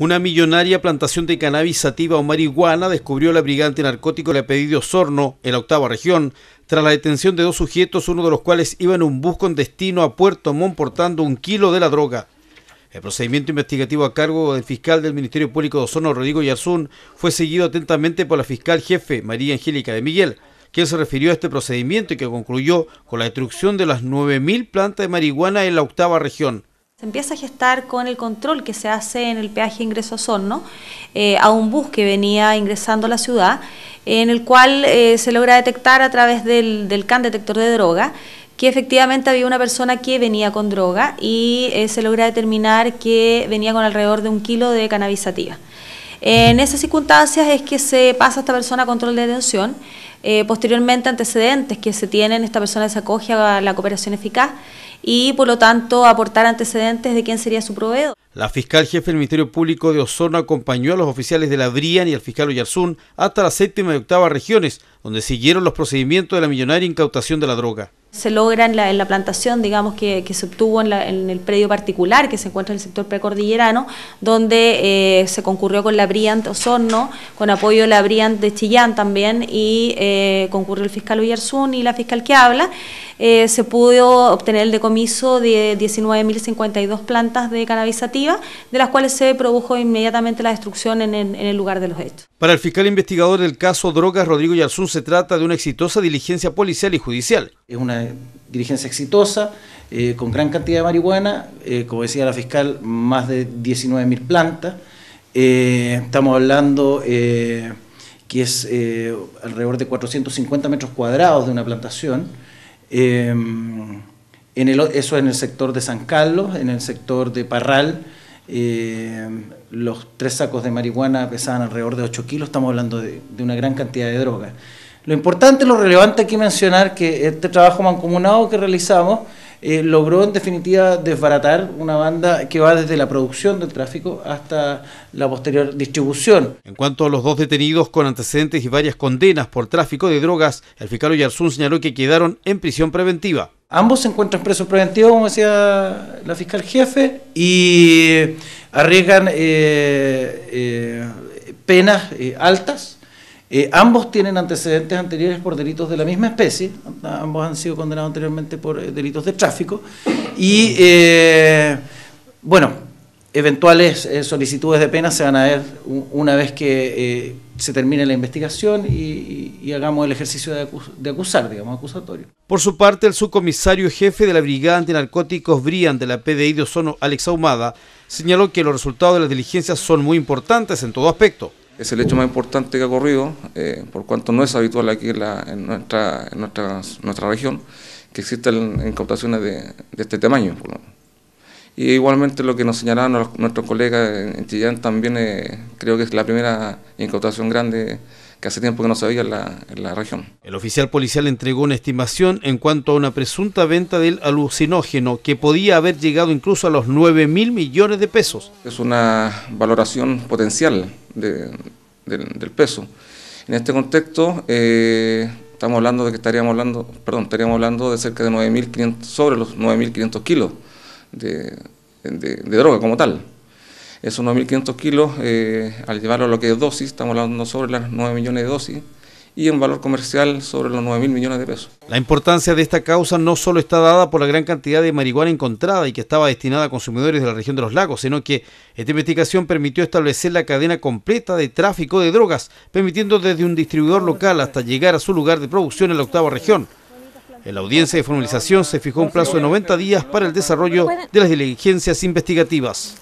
Una millonaria plantación de cannabis sativa o marihuana descubrió la brigante narcótico de pedido Osorno, en la octava región, tras la detención de dos sujetos, uno de los cuales iba en un bus con destino a Puerto Montt portando un kilo de la droga. El procedimiento investigativo a cargo del fiscal del Ministerio Público de Osorno, Rodrigo Yarzún, fue seguido atentamente por la fiscal jefe, María Angélica de Miguel, quien se refirió a este procedimiento y que concluyó con la destrucción de las 9.000 plantas de marihuana en la octava región se empieza a gestar con el control que se hace en el peaje ingreso a eh, a un bus que venía ingresando a la ciudad, en el cual eh, se logra detectar a través del, CAN detector de droga que efectivamente había una persona que venía con droga y eh, se logra determinar que venía con alrededor de un kilo de cannabisativa. En esas circunstancias es que se pasa a esta persona a control de detención. Eh, posteriormente antecedentes que se tienen, esta persona se acoge a la cooperación eficaz y por lo tanto aportar antecedentes de quién sería su proveedor. La fiscal jefe del Ministerio Público de Osorno acompañó a los oficiales de la Brian y al fiscal Oyarzún hasta la séptima y octava regiones, donde siguieron los procedimientos de la millonaria incautación de la droga se logra en la, plantación, digamos, que, se obtuvo en, el predio particular que se encuentra en el sector precordillerano, donde eh, se concurrió con la Briant Osorno, con apoyo de la Briant de Chillán también, y eh, concurrió el fiscal uyarsun y la fiscal que habla. Eh, se pudo obtener el decomiso de 19.052 plantas de cannabisativa, de las cuales se produjo inmediatamente la destrucción en el, lugar de los hechos. Para el fiscal investigador del caso Drogas, Rodrigo Yarzun, se trata de una exitosa diligencia policial y judicial. Es una diligencia exitosa, eh, con gran cantidad de marihuana, eh, como decía la fiscal, más de 19.000 plantas. estamos hablando que es alrededor de 450 metros cuadrados de una plantación. Em, eso en el sector de San Carlos, en el sector de Parral, em, los tres sacos de marihuana pesaban alrededor de 8 kilos, estamos hablando de, de una gran cantidad de drogas. Lo importante, lo relevante aquí mencionar que este trabajo mancomunado que realizamos eh, logró en definitiva desbaratar una banda que va desde la producción del tráfico hasta la posterior distribución. En cuanto a los dos detenidos con antecedentes y varias condenas por tráfico de drogas, el fiscal Oyarzún señaló que quedaron en prisión preventiva. Ambos se encuentran presos preventivos, como decía la fiscal jefe, y arriesgan eh, eh, penas altas eh, ambos tienen antecedentes anteriores por delitos de la misma especie, ambos han sido condenados anteriormente por eh, delitos de tráfico y, eh, bueno, eventuales solicitudes de pena se van a ver una vez que se termine la investigación y, hagamos el ejercicio de, acusar, digamos, acusatorio. Por su parte, el subcomisario jefe de la Brigada Antinarcóticos Brian de la PDI de Ozono, Alex Ahumada, señaló que los resultados de las diligencias son muy importantes en todo aspecto es el hecho más importante que ha ocurrido, eh, por cuanto no es habitual aquí en, nuestra, nuestra, región, que existan incautaciones de, este tamaño. Y igualmente lo que nos señalaron nuestros colegas en Chillán también eh, creo que es la primera incautación grande que hace tiempo que no se veía en la, la región. El oficial policial entregó una estimación en cuanto a una presunta venta del alucinógeno que podía haber llegado incluso a los 9 mil millones de pesos. Es una valoración potencial del peso. En este contexto, eh, estamos hablando de que estaríamos hablando, perdón, estaríamos hablando de cerca de 9.500, sobre los 9.500 kilos de, kilos de, droga como tal. Esos 9.500 kilos, eh, al llevarlo a lo que es dosis, estamos hablando sobre las 9 millones de dosis, y un valor comercial sobre los 9.000 millones de pesos. La importancia de esta causa no solo está dada por la gran cantidad de marihuana encontrada y que estaba destinada a consumidores de la región de los lagos, sino que esta investigación permitió establecer la cadena completa de tráfico de drogas, permitiendo desde un distribuidor local hasta llegar a su lugar de producción en la octava región. En la audiencia de formalización se fijó un plazo de 90 días para el desarrollo de las diligencias investigativas.